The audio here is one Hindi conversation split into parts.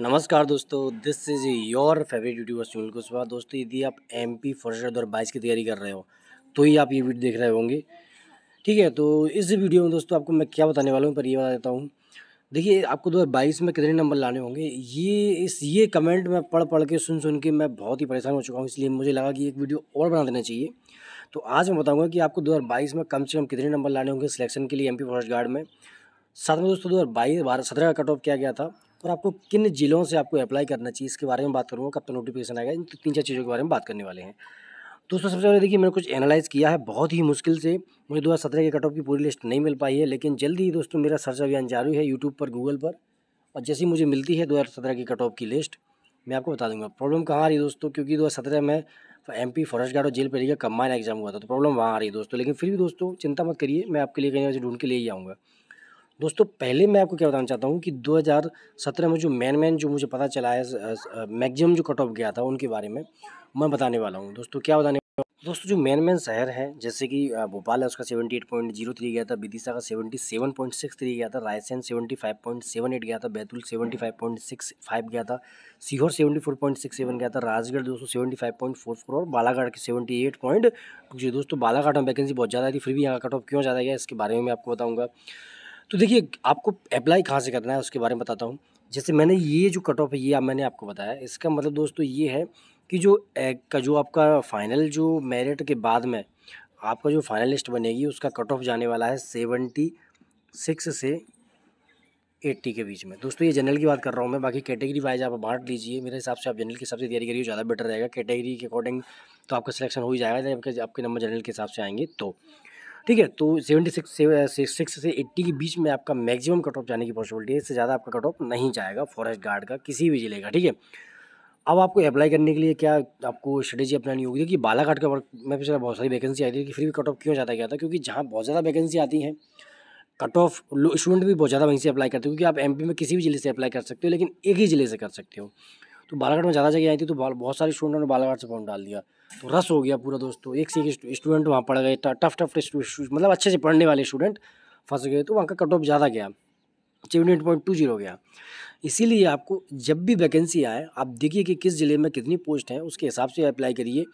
नमस्कार दोस्तों this is your favourite YouTuber channel को दोस्तों यदि आप एम पी फर्स्ट दो बाईस की तैयारी कर रहे हो तो ही आप ये वीडियो देख रहे होंगे ठीक है तो इस वीडियो में दोस्तों आपको मैं क्या बताने वाला हूँ पर ये बता देता हूँ देखिए आपको दो बाईस में कितने नंबर लाने होंगे ये इस ये कमेंट मैं पढ़ पढ़ के सुन सुन के मैं बहुत ही परेशान हो चुका हूँ इसलिए मुझे लगा कि एक वीडियो और बना देना चाहिए तो आज मैं बताऊँगा कि आपको दो में कम से कम कितने नंबर लाने होंगे सिलेक्शन के लिए एम फॉरेस्ट गार्ड में साथ में दोस्तों दो हज़ार बाईस बारह सत्रह का कट ऑफ किया गया था और आपको किन ज़िलों से आपको अप्लाई करना चाहिए इसके बारे में बात करूँगा कब तक तो नोटिफिकेशन आएगा इन तीन चार चीज़ों के बारे में बात करने वाले हैं दोस्तों सबसे पहले देखिए मैंने कुछ एनालाइज़ किया है बहुत ही मुश्किल से मुझे दो के कट ऑफ की पूरी लिस्ट नहीं मिल पाई है लेकिन जल्दी ही दोस्तों मेरा सर्च अभियान जारी है यूट्यूब पर गूगल पर और जैसी मुझे मिलती है दो की कट ऑफ की लिस्ट मैं आपको बता दूंगा प्रॉब्लम कहाँ आ रही है दोस्तों क्योंकि दो में एम पी फॉरेस्ट गार्ड और जेल पेरिया कम्बाइन एग्जाम हुआ था तो प्रॉब्लम वहाँ आ रही है दोस्तों लेकिन फिर भी दोस्तों चिंता मत करिए मैं आपके लिए कहीं ढूंढ के ले ही आऊँगा दोस्तों पहले मैं आपको क्या बताना चाहता हूँ कि 2017 में जो मैन मैन जो मुझे पता चला है मैगजिम जो कट ऑफ गया था उनके बारे में मैं बताने वाला हूँ दोस्तों क्या बताने दोस्तों जो मेन मेन शहर है जैसे कि भोपाल है उसका seventy eight point zero three गया था विदिशा का seventy seven point six three गया था Raisen seventy five point seven eight गया था Betul seventy five point six five गया था Sehore seventy four point six seven गया था राजगढ़ दोस्तों seventy five point four four और बालाघाट के सेवेंटी एट पॉइंट जी दोस्तों बालाघाट में वैकेंसी बहुत ज़्यादा थी फिर भी यहाँ कट ऑफ क्यों ज़्यादा गया इसके बारे में मैं आपको बताऊँगा तो देखिए आपको अप्लाई कहाँ से करना है उसके बारे में बताता हूँ जैसे मैंने ये जो कट ऑफ है ये मैंने आपको बताया इसका मतलब दोस्तों ये है कि जो का जो आपका फाइनल जो मेरिट के बाद में आपका जो फाइनल लिस्ट बनेगी उसका कट ऑफ जाने वाला है सेवेंटी सिक्स से एट्टी के बीच में दोस्तों ये जनरल की बात कर रहा हूँ मैं बाकी कैटेगरी वाइज आप बांट लीजिए मेरे हिसाब से आप जनरल के हिसाब से तैयारी करिए ज़्यादा बेटर रहेगा कैटेगरी के अकॉर्डिंग तो आपका सिलेक्शन हो ही जाएगा जब आपके आपके नंबर जनरल के हिसाब से आएंगे तो ठीक है तो सेवेंटी सिक्स सिक्स से एट्टी के बीच में आपका मैक्सिमम कट ऑफ जाने की पॉसिबिलिटी है इससे ज़्यादा आपका कट ऑफ नहीं जाएगा फॉरेस्ट गार्ड का किसी भी ज़िले का ठीक है अब आपको अप्लाई करने के लिए क्या आपको स्ट्रेटेजी अपनानी होगी कि बालाघाट का वर्क में पिछले बहुत सारी वैकेंसी आती है कि फिर भी कट ऑफ क्यों ज़्यादा गया था क्योंकि जहाँ बहुत ज़्यादा वैकेंसी आती हैं कट ऑफ स्टूडेंट भी बहुत ज़्यादा वहीं से अप्लाई करते हो क्योंकि आप एमपी में किसी भी ज़िले से अप्लाई कर सकते हो लेकिन एक ही ज़िले से कर सकते हो तो बालाघाट में ज़्यादा जगह आई थी तो बहुत सारे स्टूडेंट ने बालाघाट से फॉर्म डाल दिया तो रस हो गया पूरा दोस्तों एक से एक स्टूडेंट वहाँ पढ़ गए टफ टफ मतलब अच्छे से पढ़ने वाले स्टूडेंट फंस गए तो वहाँ का कट ऑफ ज़्यादा गया सेवेंटी पॉइंट टू जीरो गया इसीलिए आपको जब भी वैकेंसी आए आप देखिए कि किस ज़िले में कितनी पोस्ट है उसके हिसाब से अप्लाई करिए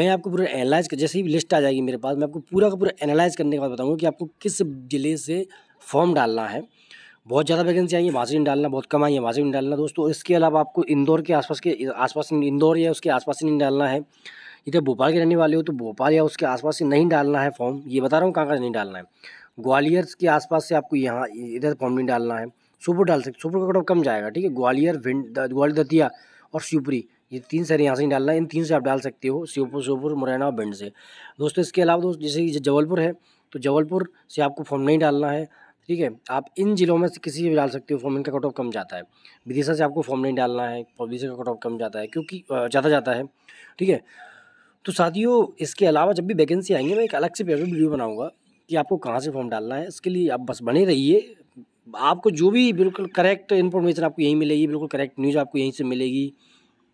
मैं आपको पूरा एनालाइज कर जैसे ही लिस्ट आ जाएगी मेरे पास मैं आपको पूरा का पूरा एनालाइज करने के बाद बताऊँगा कि आपको किस ज़िले से फॉर्म डालना है बहुत ज़्यादा वैकेंसी आई है मार्जिन डालना बहुत कम आई है मार्जिन डालना दोस्तों इसके अलावा आपको इंदौर के आसपास के आसपास इंदौर या उसके आसपास नहीं डालना है इधर भोपाल के रहने वाले हो तो भोपाल या उसके आसपास से नहीं डालना है फॉर्म ये बता रहा हूँ कहाँ कहाँ नहीं डालना है ग्वालियर के आसपास से आपको यहाँ इधर फॉर्म नहीं डालना है सुपुर डाल सकते सुपुर का कम जाएगा ठीक है ग्वालियर भिंड ग्वालियर दतिया और शिवपुरी ये तीन सर यहाँ से नहीं डालना है इन तीन से आप डाल सकते हो शिवपुर शिवपुर मुरैना और भिंड से दोस्तों इसके अलावा दोस्त जैसे जबलपुर है तो जबलपुर से आपको फॉर्म नहीं डालना है ठीक है आप इन जिलों में से किसी भी डाल सकते हो फॉर्म इनका कट ऑफ कम जाता है विदिशा से आपको फॉर्म नहीं डालना है विदिशा का कट ऑफ कम जाता है क्योंकि ज़्यादा जाता है ठीक है तो साथियों इसके अलावा जब भी वैकेंसी आएंगे मैं एक अलग से वीडियो बनाऊँगा कि आपको कहाँ से फॉर्म डालना है इसके लिए आप बस बने रहिए आपको जो भी बिल्कुल करेक्ट इन्फॉर्मेशन आपको यहीं मिलेगी बिल्कुल करेक्ट न्यूज़ आपको यहीं से मिलेगी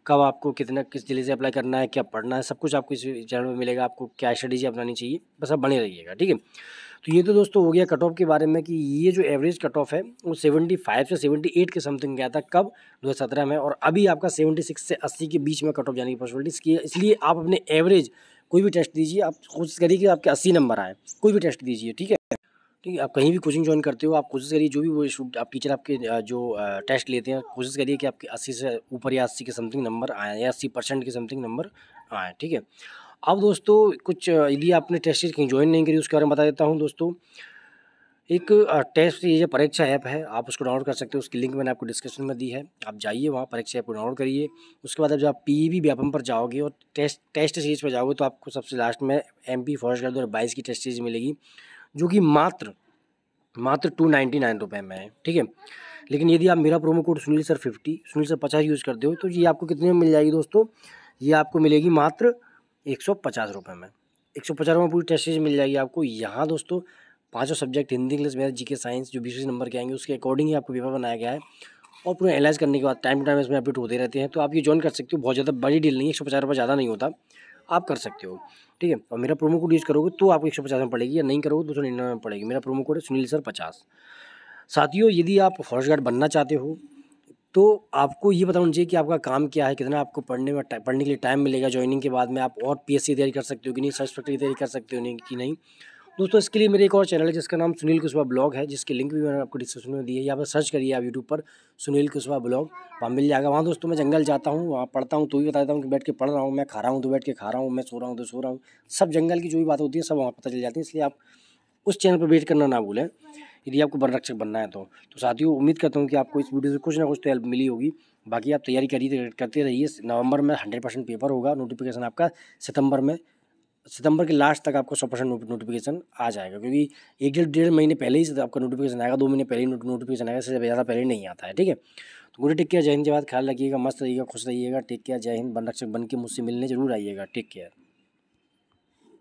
कब आपको कितना किस जिले से अप्लाई करना है क्या पढ़ना है सब कुछ आपको इस चैनल में मिलेगा आपको क्या स्ट्रेटेजी अपनानी चाहिए बस आप बने रहिएगा ठीक है तो ये तो दोस्तों हो गया कट ऑफ के बारे में कि ये जो एवरेज कट ऑफ है वो 75 से 78 के समथिंग गया था कब 2017 में और अभी आपका 76 से 80 के बीच में कट ऑफ जाने की पॉसिबिलिटी इसलिए आप अपने एवरेज कोई भी टेस्ट दीजिए आप कोशिश करिए कि आपके अस्सी नंबर आए कोई भी टेस्ट दीजिए ठीक है ठीक है आप कहीं भी कोचिंग ज्वाइन करते हो आप कोशिश करिए जो भी वो आप टीचर आपके जो टेस्ट लेते हैं कोशिश करिए कि आपके अस्सी से ऊपर या अस्सी के समथिंग नंबर आए या अस्सी परसेंट के समथिंग नंबर आए ठीक है अब दोस्तों कुछ यदि आपने टेस्ट सीरीज कहीं ज्वाइन नहीं करी उसके बारे में बता देता हूँ दोस्तों एक टेस्ट ये जो परीक्षा ऐप है आप उसको डाउनलोड कर सकते हो उसकी लिंक मैंने आपको डिस्क्रिप्शन में दी है आप जाइए वहाँ परीक्षा ऐप को डाउनलोड करिए उसके बाद अब जब आप पी ई e व्यापम पर जाओगे और टेस्ट टेस्ट सीरीज पर जाओगे तो आपको सबसे लास्ट में एम पी फॉरेस्ट गार्ड दो बाईस की टेस्ट सीरीज मिलेगी जो कि मात्र मात्र टू नाइन्टी नाइन रुपये में है ठीक है लेकिन यदि आप मेरा promo code Sunil sir fifty Sunil sir पचास यूज़ करते हो तो ये आपको कितने में मिल जाएगी दोस्तों ये आपको मिलेगी मात्र एक सौ पचास रुपये में एक सौ पचास रुपये में पूरी टेस्ट सीरीज मिल जाएगी आपको यहाँ दोस्तों पांचों subject Hindi English math GK science जो बीस नंबर के आएंगे उसके अकॉर्डिंग ही आपको पेपर बनाया गया है और पूरा एनालाइज करने के बाद टाइम टू टाइम इसमें अपडेट होते रहते हैं तो आप ये ज्वाइन कर सकते हो बहुत ज़्यादा बड़ी डील नहीं है एक सौ पचास रुपये ज़्यादा नहीं होता आप कर सकते हो ठीक है और मेरा प्रोमो कोड यूज़ करोगे तो आपको एक सौ पचास में पड़ेगी या नहीं करोगे तो दो सौ निन्यानवे में पड़ेगी मेरा प्रोमो कोड है सुनील सर पचास साथियों यदि आप फॉरेस्ट गार्ड बनना चाहते हो तो आपको ये पता होना चाहिए कि आपका काम क्या है कितना आपको पढ़ने में पढ़ने के लिए टाइम मिलेगा ज्वाइनिंग के बाद में आप और पी सी तैयारी कर सकते हो कि नहीं सर्च फैक्ट्री तैयारी कर सकते हो नहीं कि नहीं दोस्तों इसके लिए मेरे एक और चैनल है जिसका नाम सुनील कुशवा ब्लॉग है जिसकी लिंक भी मैंने आपको डिस्क्रिप्शन में दी है यहाँ पर सर्च करिए आप यूट्यूब पर सुनील कुशवा ब्लॉग वहाँ मिल जाएगा वहाँ दोस्तों मैं जंगल जाता हूँ वहाँ पढ़ता हूँ तो भी बताता हूँ कि बैठ के पढ़ रहा हूँ मैं खा रहा हूँ तो बैठ के खा रहा हूँ मैं सो रहा हूँ तो सो रहा हूँ सब जंगल की जो भी बात होती है सब वहाँ पता चल जाती है इसलिए आप उस चैनल पर विजिट करना ना भूलें यदि आपको वन रक्षक बनना है तो तो साथियों उम्मीद करता हूँ कि आपको इस वीडियो से कुछ ना कुछ तो हेल्प मिली होगी बाकी आप तैयारी करिए करते रहिए नवंबर में हंड्रेड परसेंट पेपर होगा नोटिफिकेशन आपका सितंबर में सितंबर के लास्ट तक आपको सौ परसेंट नोटिफिकेशन आ जाएगा क्योंकि एक डेढ़ डेढ़ महीने पहले ही आपका नोटिफिकेशन आएगा दो महीने पहले ही नोटिफिकेशन आएगा इससे ज़्यादा पहले नहीं आता है ठीक है तो गुड टेक केयर जय हिंद के बाद ख्याल रखिएगा मस्त रहिएगा खुश रहिएगा टेक केयर जय हिंद बन रक्षक बन के मुझसे मिलने जरूर आइएगा टेक केयर